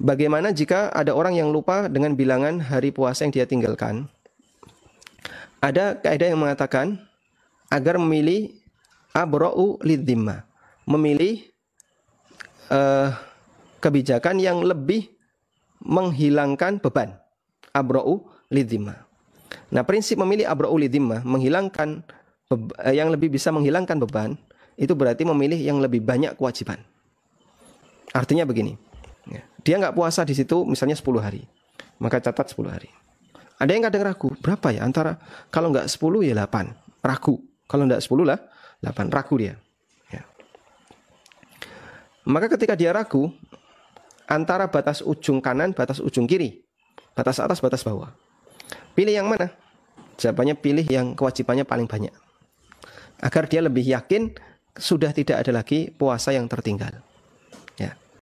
Bagaimana jika ada orang yang lupa dengan bilangan hari puasa yang dia tinggalkan? Ada kaidah yang mengatakan agar memilih abro'u lidzimma, memilih uh, kebijakan yang lebih menghilangkan beban. Abro'u lidzimma. Nah, prinsip memilih abro'u lidzimma menghilangkan eh, yang lebih bisa menghilangkan beban itu berarti memilih yang lebih banyak kewajiban. Artinya begini, dia nggak puasa di situ misalnya 10 hari, maka catat 10 hari. Ada yang kadang ragu, berapa ya antara kalau nggak 10 ya 8, ragu. Kalau nggak 10 lah 8, ragu dia. Ya. Maka ketika dia ragu, antara batas ujung kanan, batas ujung kiri, batas atas, batas bawah. Pilih yang mana? Jawabannya pilih yang kewajibannya paling banyak. Agar dia lebih yakin sudah tidak ada lagi puasa yang tertinggal. Ya.